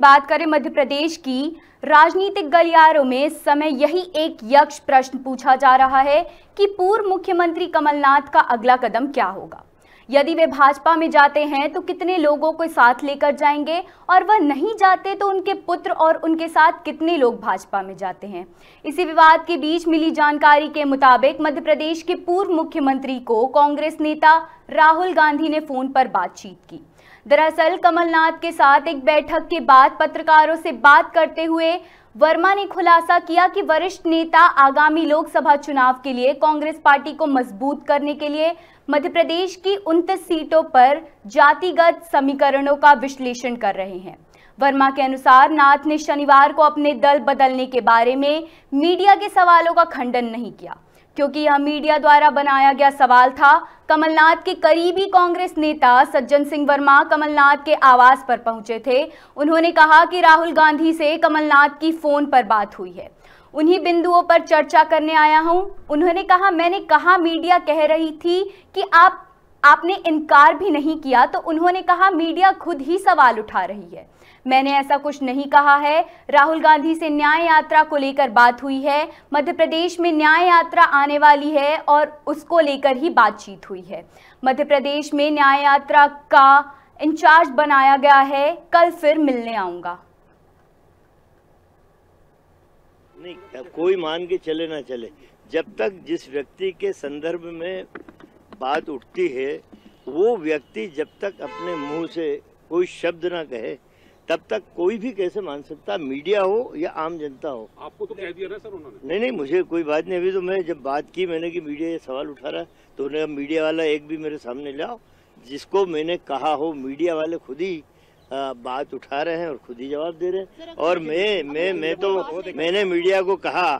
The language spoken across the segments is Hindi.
बात करें मध्य प्रदेश की राजनीतिक गलियारों में समय यही एक यक्ष प्रश्न पूछा जा रहा है कि पूर्व मुख्यमंत्री कमलनाथ का अगला कदम क्या होगा यदि वे भाजपा में जाते हैं तो कितने लोगों को साथ लेकर जाएंगे और वह नहीं जाते तो उनके पुत्र और उनके साथ कितने लोग भाजपा में जाते हैं इसी विवाद के बीच मिली जानकारी के मुताबिक मध्य प्रदेश के पूर्व मुख्यमंत्री को कांग्रेस नेता राहुल गांधी ने फोन पर बातचीत की दरअसल कमलनाथ के साथ एक बैठक के बाद पत्रकारों से बात करते हुए वर्मा ने खुलासा किया कि वरिष्ठ नेता आगामी लोकसभा चुनाव के लिए कांग्रेस पार्टी को मजबूत करने के लिए मध्य प्रदेश की उनतीस सीटों पर जातिगत समीकरणों का विश्लेषण कर रहे हैं वर्मा के अनुसार नाथ ने शनिवार को अपने दल बदलने के बारे में मीडिया के सवालों का खंडन नहीं किया क्योंकि यह मीडिया द्वारा बनाया गया सवाल था कमलनाथ के करीबी कांग्रेस नेता सज्जन सिंह वर्मा कमलनाथ के आवास पर पहुंचे थे उन्होंने कहा कि राहुल गांधी से कमलनाथ की फोन पर बात हुई है उन्हीं बिंदुओं पर चर्चा करने आया हूं उन्होंने कहा मैंने कहा मीडिया कह रही थी कि आप आपने इनकार भी नहीं किया तो उन्होंने कहा मीडिया खुद ही सवाल उठा रही है मैंने ऐसा कुछ नहीं कहा है राहुल गांधी से न्याय यात्रा को लेकर बात हुई है मध्य प्रदेश में न्याय यात्रा आने वाली है और उसको लेकर ही बातचीत हुई है मध्य प्रदेश में न्याय यात्रा का इंचार्ज बनाया गया है कल फिर मिलने आऊंगा नहीं कोई मान के चले ना चले जब तक जिस व्यक्ति के संदर्भ में बात उठती है वो व्यक्ति जब तक अपने मुंह से कोई शब्द ना कहे तब तक कोई भी कैसे मान सकता मीडिया हो या आम जनता हो आपको तो कह दिया ना सर उन्होंने नहीं नहीं मुझे कोई बात नहीं अभी तो मैं जब बात की मैंने कि मीडिया ये सवाल उठा रहा तो उन्होंने मीडिया वाला एक भी मेरे सामने लाओ जिसको मैंने कहा हो मीडिया वाले खुद ही बात उठा रहे हैं और खुद ही जवाब दे रहे हैं और मैं मैं मैं तो मैंने मीडिया को कहा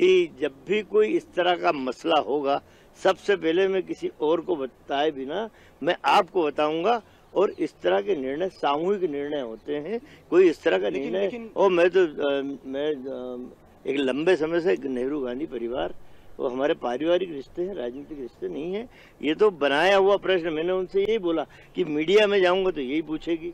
कि जब भी कोई इस तरह का मसला होगा सबसे पहले मैं किसी और को बताए बिना मैं आपको बताऊंगा और इस तरह के निर्णय सामूहिक निर्णय होते हैं कोई इस तरह का निर्णय ओ मैं तो आ, मैं आ, एक लंबे समय से नेहरू गांधी परिवार वो हमारे पारिवारिक रिश्ते हैं राजनीतिक रिश्ते नहीं है ये तो बनाया हुआ प्रश्न मैंने उनसे यही बोला कि मीडिया में जाऊंगा तो यही पूछेगी